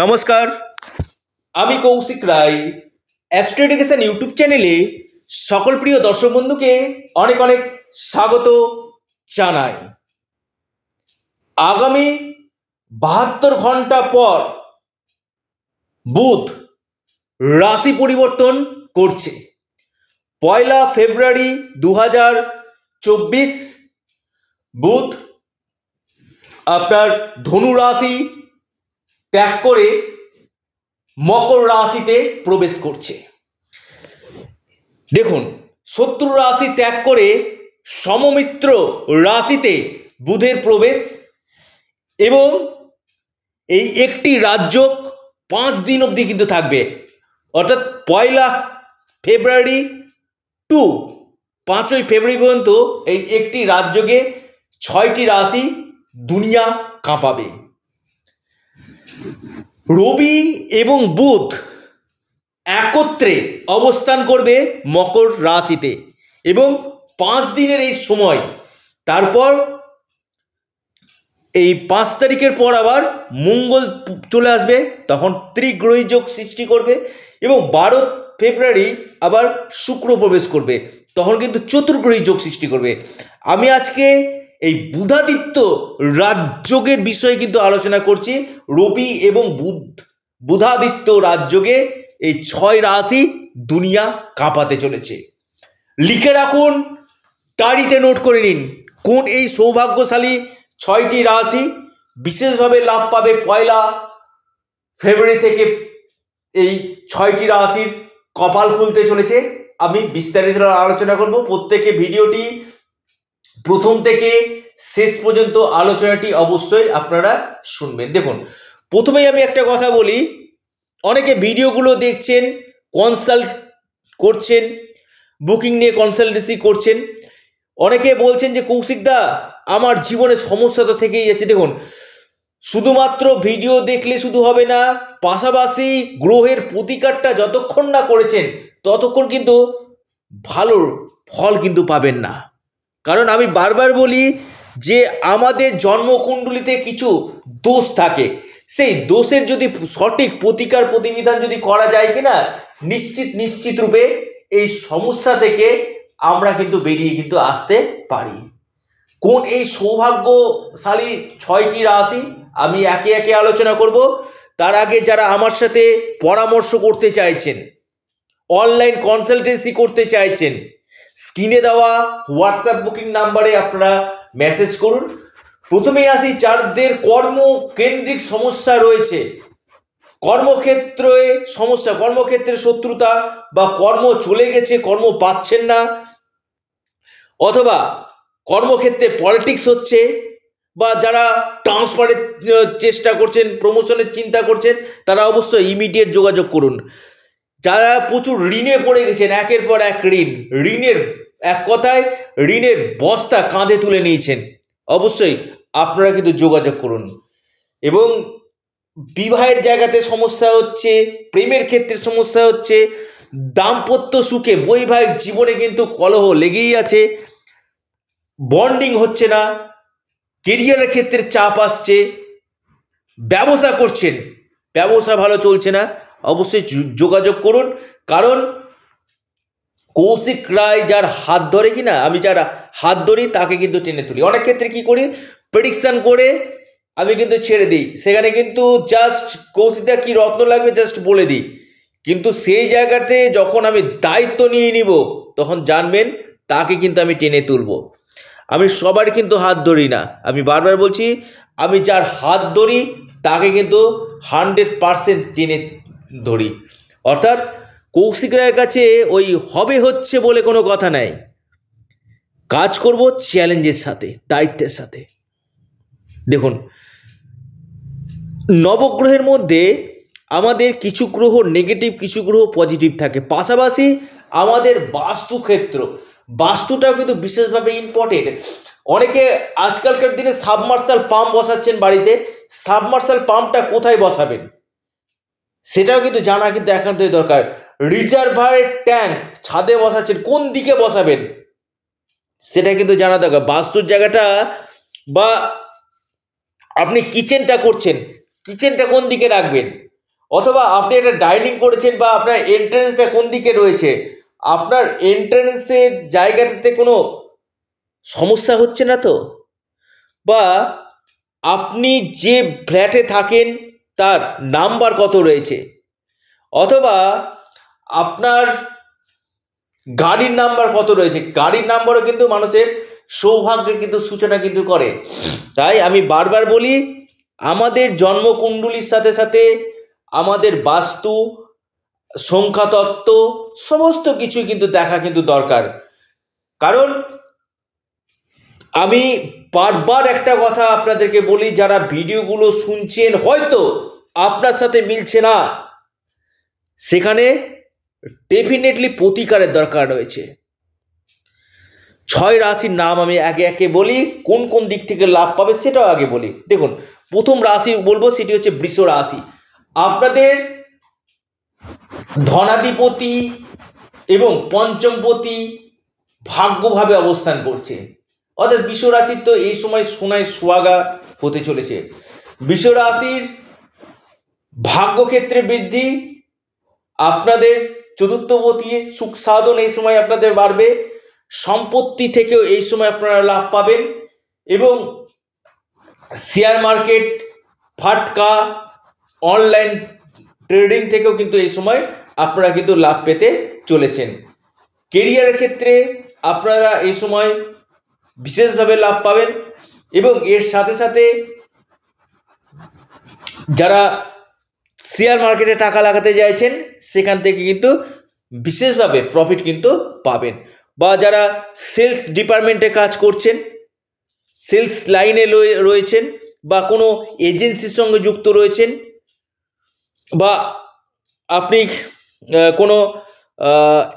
নমস্কার আমি Koushik Roy astro education YouTube চ্যানেলে সকল প্রিয় দর্শক বন্ধুকে অনেক অনেক স্বাগত জানাই আগামী বাহাত্তর ঘন্টা পর বুধ রাশি পরিবর্তন করছে পয়লা ফেব্রুয়ারি দু হাজার চব্বিশ বুধ আপনার ধনু রাশি ত্যাগ করে মকর রাশিতে প্রবেশ করছে দেখুন শত্রু রাশি ত্যাগ করে সমমিত্র রাশিতে বুধের প্রবেশ এবং এই একটি রাজ্য পাঁচ দিন অবধি কিন্তু থাকবে অর্থাৎ পয়লা ফেব্রুয়ারি টু পাঁচই ফেব্রুয়ারি পর্যন্ত এই একটি রাজ্যকে ছয়টি রাশি দুনিয়া কাঁপাবে রবি এবং বুধ একত্রে অবস্থান করবে মকর রাশিতে এবং পাঁচ দিনের এই সময় তারপর এই পাঁচ তারিখের পর আবার মঙ্গল চলে আসবে তখন ত্রিগ্রহী যোগ সৃষ্টি করবে এবং বারো ফেব্রুয়ারি আবার শুক্র প্রবেশ করবে তখন কিন্তু চতুর্গ্রহী যোগ সৃষ্টি করবে আমি আজকে এই বুধাদিত্য রাজযোগের বিষয়ে কিন্তু আলোচনা করছি রবি এবং বুধ বুধাদিত্য রাজযোগে এই ছয় রাশি দুনিয়া কাঁপাতে চলেছে লিখে রাখুন তারিতে নোট করে নিন কোন এই সৌভাগ্যশালী ছয়টি রাশি বিশেষভাবে লাভ পাবে পয়লা ফেব্রুয়ারি থেকে এই ছয়টি রাশির কপাল খুলতে চলেছে আমি বিস্তারিত আলোচনা করব প্রত্যেকে ভিডিওটি প্রথম থেকে শেষ পর্যন্ত আলোচনাটি অবশ্যই আপনারা শুনবেন দেখুন প্রথমেই আমি একটা কথা বলি অনেকে ভিডিওগুলো দেখছেন কনসাল্ট করছেন বুকিং নিয়ে কনসালটেন্সি করছেন অনেকে বলছেন যে কৌশিকদা আমার জীবনে সমস্যা তো থেকেই যাচ্ছে দেখুন শুধুমাত্র ভিডিও দেখলে শুধু হবে না পাশাপাশি গ্রহের প্রতিকারটা যতক্ষণ না করেছেন ততক্ষণ কিন্তু ভালো ফল কিন্তু পাবেন না কারণ আমি বারবার বলি যে আমাদের জন্মকুণ্ডলিতে কিছু দোষ থাকে সেই দোষের যদি সঠিক প্রতিকার প্রতিবিধান যদি করা যায় কিনা নিশ্চিত নিশ্চিত রূপে এই সমস্যা থেকে আমরা কিন্তু বেরিয়ে কিন্তু আসতে পারি কোন এই সৌভাগ্যশালী ছয়টি রাশি আমি একে একে আলোচনা করব তার আগে যারা আমার সাথে পরামর্শ করতে চাইছেন অনলাইন কনসালটেন্সি করতে চাইছেন স্ক্রিনে দেওয়া হোয়াটসঅ্যাপ বুকিং নাম্বারে আপনারা মেসেজ করুন প্রথমেই আসি চারদের কর্মকেন্দ্রিক সমস্যা রয়েছে কর্মক্ষেত্রে সমস্যা কর্মক্ষেত্রে শত্রুতা বা কর্ম চলে গেছে কর্ম পাচ্ছেন না অথবা কর্মক্ষেত্রে পলিটিক্স হচ্ছে বা যারা ট্রান্সফারের চেষ্টা করছেন প্রমোশনের চিন্তা করছেন তারা অবশ্যই ইমিডিয়েট যোগাযোগ করুন যারা প্রচুর ঋণে পড়ে গেছেন একের পর এক ঋণ ঋণের এক কথায় ঋণের বস্তা কাঁধে তুলে নিয়েছেন অবশ্যই আপনারা কিন্তু যোগাযোগ করুন এবং বিবাহের জায়গাতে সমস্যা হচ্ছে প্রেমের ক্ষেত্রে সমস্যা হচ্ছে দাম্পত্য সুখে বৈবাহিক জীবনে কিন্তু কলহ লেগেই আছে বন্ডিং হচ্ছে না কেরিয়ারের ক্ষেত্রে চাপ আসছে ব্যবসা করছেন ব্যবসা ভালো চলছে না অবশ্যই যোগাযোগ করুন কারণ কৌশিক রায় যার হাত ধরে কি না আমি যার হাত ধরি তাকে কিন্তু টেনে তুলি অনেক ক্ষেত্রে কি করি প্রেডিকশান করে আমি কিন্তু ছেড়ে দিই সেখানে কিন্তু জাস্ট কৌশিকদা কি রত্ন লাগবে জাস্ট বলে দিই কিন্তু সেই জায়গাতে যখন আমি দায়িত্ব নিয়ে নিব তখন জানবেন তাকে কিন্তু আমি টেনে তুলব আমি সবার কিন্তু হাত ধরি না আমি বারবার বলছি আমি যার হাত ধরি তাকে কিন্তু হান্ড্রেড পারসেন্ট টেনে ধরি অর্থাৎ কৌশিক রায়ের কাছে ওই হবে হচ্ছে বলে কোনো কথা নাই কাজ করব চ্যালেঞ্জের সাথে দায়িত্বের সাথে দেখুন নবগ্রহের মধ্যে আমাদের কিছু গ্রহ নেগেটিভ কিছু গ্রহ পজিটিভ থাকে পাশাপাশি আমাদের বাস্তুক্ষেত্র বাস্তুটাও কিন্তু বিশেষভাবে ইম্পর্টেন্ট অনেকে আজকালকার দিনে সাবমার্শাল পাম্প বসাচ্ছেন বাড়িতে সাবমার্শাল পাম্পটা কোথায় বসাবেন সেটাও কিন্তু জানা কিন্তু একান্তই দরকার রিজার্ভার ট্যাঙ্ক ছাদে বসাচ্ছেন কোন দিকে বসাবেন সেটা কিন্তু জানা দরকার বাস্তুর জায়গাটা বা আপনি কিচেনটা করছেন কিচেনটা কোন দিকে রাখবেন অথবা আপনি একটা ডাইনিং করেছেন বা আপনার এন্ট্রেন্সটা কোন দিকে রয়েছে আপনার এন্ট্রেন্সের জায়গাটাতে কোনো সমস্যা হচ্ছে না তো বা আপনি যে ফ্ল্যাটে থাকেন তার নাম্বার কত রয়েছে অথবা আপনার গাড়ির নাম্বার কত রয়েছে গাড়ির নাম্বারও কিন্তু মানুষের সৌভাগ্যের কিন্তু সূচনা কিন্তু করে তাই আমি বারবার বলি আমাদের জন্মকুণ্ডলির সাথে সাথে আমাদের বাস্তু সংখ্যাতত্ত্ব সমস্ত কিছু কিন্তু দেখা কিন্তু দরকার কারণ আমি বারবার একটা কথা আপনাদেরকে বলি যারা ভিডিওগুলো শুনছেন হয়তো আপনার সাথে মিলছে না সেখানে ডেফিনেটলি প্রতিকারের দরকার রয়েছে ছয় রাশির নাম আমি একে একে বলি কোন কোন দিক থেকে লাভ পাবে সেটাও আগে বলি দেখুন প্রথম রাশি বলবো সেটি হচ্ছে বৃষ রাশি আপনাদের ধনাধিপতি এবং পঞ্চমপতি ভাগ্যভাবে অবস্থান করছে অর্থাৎ বিশ্ব রাশির তো এই সময় সোনায় সোয়াগা হতে চলেছে বিশ্ব রাশির ভাগ্যক্ষেত্রে বৃদ্ধি আপনাদের চতুর্থবতী সুখ সাধন এই সময় আপনাদের বাড়বে সম্পত্তি থেকেও এই সময় আপনারা লাভ পাবেন এবং শেয়ার মার্কেট ফাটকা অনলাইন ট্রেডিং থেকেও কিন্তু এই সময় আপনারা কিন্তু লাভ পেতে চলেছেন কেরিয়ারের ক্ষেত্রে আপনারা এই সময় বিশেষভাবে লাভ পাবেন এবং এর সাথে সাথে যারা শেয়ার মার্কেটে টাকা লাগাতে চাইছেন সেখান থেকে কিন্তু বিশেষভাবে প্রফিট কিন্তু পাবেন বা যারা সেলস ডিপার্টমেন্টে কাজ করছেন সেলস লাইনে রয়েছেন বা কোনো এজেন্সির সঙ্গে যুক্ত রয়েছেন বা আপনি কোনো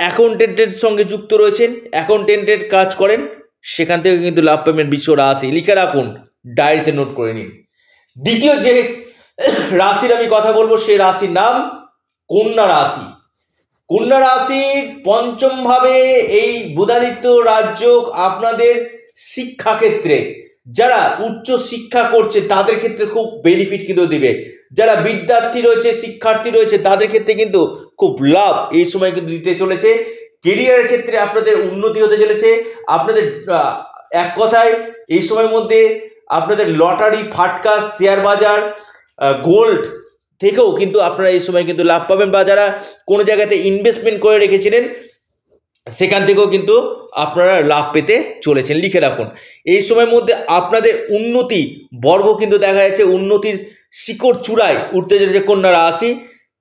অ্যাকাউন্টেন্টের সঙ্গে যুক্ত রয়েছেন অ্যাকাউন্টেন্টের কাজ করেন সেখান থেকে কিন্তু লাভ পেমেন্ট বিষয়টা আসে লিখে রাখুন ডায়েরিতে নোট করে নিন দ্বিতীয় যে রাশির আমি কথা বলবো সে রাশির নাম কন্যা রাশি কন্যা রাশির পঞ্চম ভাবে এই বুধাদিত্য রাজ্য আপনাদের শিক্ষাক্ষেত্রে যারা উচ্চ শিক্ষা করছে তাদের ক্ষেত্রে খুব বেনিফিট কিন্তু দেবে যারা বিদ্যার্থী রয়েছে শিক্ষার্থী রয়েছে তাদের ক্ষেত্রে কিন্তু খুব লাভ এই সময় কিন্তু দিতে চলেছে কেরিয়ারের ক্ষেত্রে আপনাদের উন্নতি হতে চলেছে আপনাদের এক কথায় এই সময়ের মধ্যে আপনাদের লটারি ফাটকা শেয়ার বাজার গোল্ড থেকেও কিন্তু আপনারা এই সময় কিন্তু লাভ পাবেন বা যারা কোনো জায়গাতে ইনভেস্টমেন্ট করে রেখেছিলেন সেখান থেকেও কিন্তু আপনারা লাভ পেতে চলেছেন লিখে রাখুন এই সময়ের মধ্যে আপনাদের উন্নতি বর্গ কিন্তু দেখা যাচ্ছে উন্নতির শিকড় চূড়ায় উঠতে চলেছে কন্যা রাশি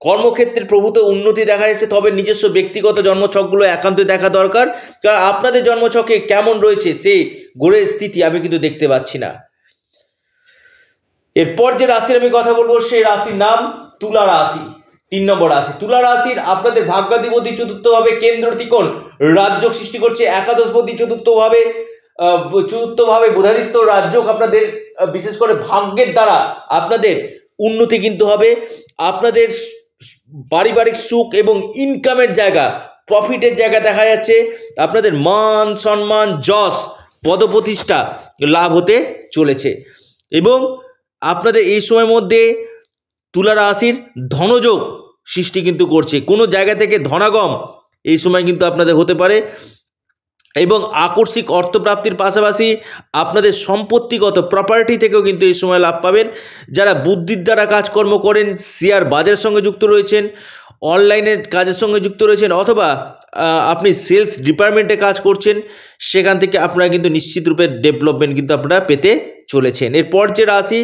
কর্মক্ষেত্রে প্রভূত উন্নতি দেখা যাচ্ছে তবে নিজস্ব ব্যক্তিগত জন্মছকগুলো একান্তই দেখা দরকার কারণ আপনাদের জন্মছকে কেমন রয়েছে সেই গড়ের স্থিতি আমি কিন্তু দেখতে পাচ্ছি না এরপর যে রাশির আমি কথা বলবো সেই রাশির নাম তুলা রাশি তিন নম্বর রাশি তুলা রাশির আপনাদের ভাগ্যাধিপতি চতুর্থভাবে কেন্দ্র ত্রিকোণ রাজ্য সৃষ্টি করছে একাদশপতি চতুর্থভাবে চতুর্থভাবে বোধাদিত্য রাজ্যক আপনাদের বিশেষ করে ভাগ্যের দ্বারা আপনাদের উন্নতি কিন্তু হবে আপনাদের পারিবারিক সুখ এবং ইনকামের জায়গা প্রফিটের জায়গা দেখা যাচ্ছে আপনাদের মান সম্মান যশ পদপ্রতিষ্ঠা লাভ হতে চলেছে এবং আপনাদের এই সময়ের মধ্যে তুলা রাশির ধনযোগ সৃষ্টি কিন্তু করছে কোনো জায়গা থেকে ধনাগম এই সময় কিন্তু আপনাদের হতে পারে এবং আকস্মিক অর্থপ্রাপ্তির পাশাপাশি আপনাদের সম্পত্তিগত প্রপার্টি থেকেও কিন্তু এই সময় লাভ পাবেন যারা বুদ্ধির দ্বারা কাজকর্ম করেন শেয়ার বাজারের সঙ্গে যুক্ত রয়েছেন অনলাইনে কাজের সঙ্গে যুক্ত রয়েছেন অথবা আপনি সেলস ডিপার্টমেন্টে কাজ করছেন সেখান থেকে আপনারা কিন্তু নিশ্চিতরূপে ডেভেলপমেন্ট কিন্তু আপনারা পেতে চলেছেন এরপর যে রাশি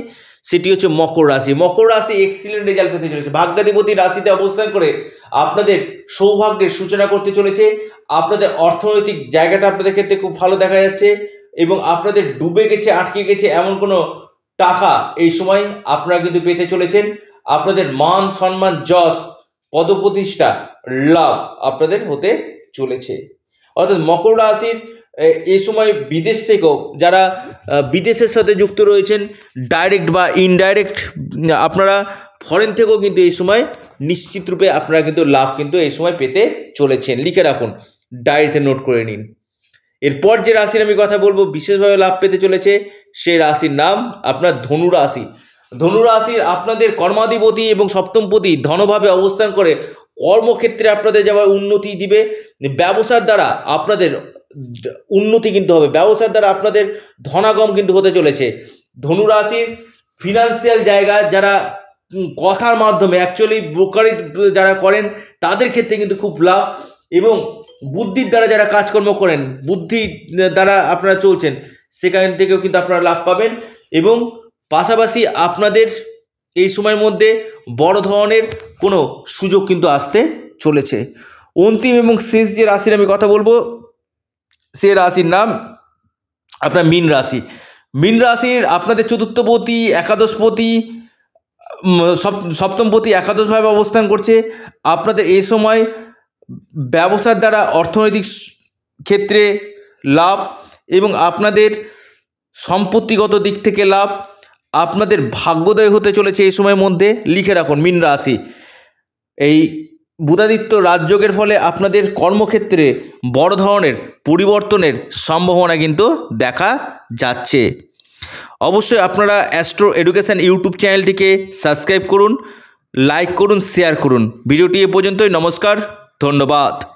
সেটি হচ্ছে মকর রাশি মকর রাশি এক্সিলেন্ট রেজাল্ট পেতে চলেছে ভাগ্যাধিপতি রাশিতে অবস্থান করে আপনাদের সৌভাগ্যের সূচনা করতে চলেছে আপনাদের অর্থনৈতিক জায়গাটা আপনাদের ক্ষেত্রে খুব ভালো দেখা যাচ্ছে এবং আপনাদের ডুবে গেছে আটকে গেছে এমন কোনো টাকা এই সময় আপনারা কিন্তু পেতে চলেছেন আপনাদের মান সম্মান যশ পদপ্রতিষ্ঠা লাভ আপনাদের হতে চলেছে অর্থাৎ মকর রাশির এ সময় বিদেশ থেকেও যারা বিদেশের সাথে যুক্ত রয়েছেন ডাইরেক্ট বা ইনডাইরেক্ট আপনারা ফরেন থেকেও কিন্তু এই সময় নিশ্চিত রূপে আপনারা কিন্তু লাভ কিন্তু এই সময় পেতে চলেছেন লিখে রাখুন ডায়েরিতে নোট করে নিন এরপর যে রাশির আমি কথা বলবো বিশেষভাবে লাভ পেতে চলেছে সেই রাশির নাম আপনার ধনু রাশি ধনু রাশির আপনাদের কর্মাধিপতি এবং সপ্তমপতি ধনভাবে অবস্থান করে কর্মক্ষেত্রে আপনাদের যাওয়ার উন্নতি দিবে ব্যবসার দ্বারা আপনাদের উন্নতি কিন্তু হবে ব্যবসার দ্বারা আপনাদের ধনাগম কিন্তু হতে চলেছে ধনুরাশির ফিনান্সিয়াল জায়গা যারা কথার মাধ্যমে অ্যাকচুয়ালি ব্রোকারি যারা করেন তাদের ক্ষেত্রে কিন্তু খুব লাভ এবং বুদ্ধির দ্বারা যারা কাজকর্ম করেন বুদ্ধি দ্বারা আপনারা চলছেন সেখান থেকেও কিন্তু আপনারা লাভ পাবেন এবং পাশাপাশি আপনাদের এই সময়ের মধ্যে বড় ধরনের কোনো সুযোগ কিন্তু আসতে চলেছে অন্তিম এবং শেষ যে রাশির আমি কথা বলবো সে রাশির নাম আপনার মিন রাশি মিন রাশির আপনাদের চতুর্থপতি একাদশপতি সপ্তমপতি একাদশভাবে অবস্থান করছে আপনাদের এই সময় ব্যবসার দ্বারা অর্থনৈতিক ক্ষেত্রে লাভ এবং আপনাদের সম্পত্তিগত দিক থেকে লাভ আপনাদের ভাগ্যোদয় হতে চলেছে এই সময়ের মধ্যে লিখে রাখুন মিন রাশি এই বুধাদিত্য রাজযোগের ফলে আপনাদের কর্মক্ষেত্রে বড় ধরনের পরিবর্তনের সম্ভাবনা কিন্তু দেখা যাচ্ছে অবশ্যই আপনারা অ্যাস্ট্রো এডুকেশান ইউটিউব চ্যানেলটিকে সাবস্ক্রাইব করুন লাইক করুন শেয়ার করুন ভিডিওটি এ পর্যন্তই নমস্কার ধন্যবাদ